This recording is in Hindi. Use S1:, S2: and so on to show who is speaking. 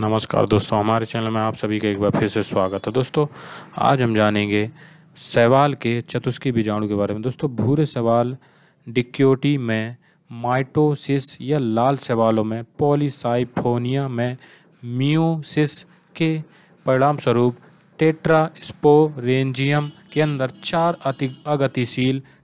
S1: नमस्कार दोस्तों हमारे चैनल में आप सभी का एक बार फिर से स्वागत है दोस्तों आज हम जानेंगे सवाल के चतुष्की बीजाणु के बारे में दोस्तों भूरे सवाल डिक्योटी में माइटोसिस या लाल सवालों में पॉलीसाइफोनिया में मियोसिस के परिणाम स्वरूप टेट्रा स्पोरेंजियम के अंदर चार अति अगतिशील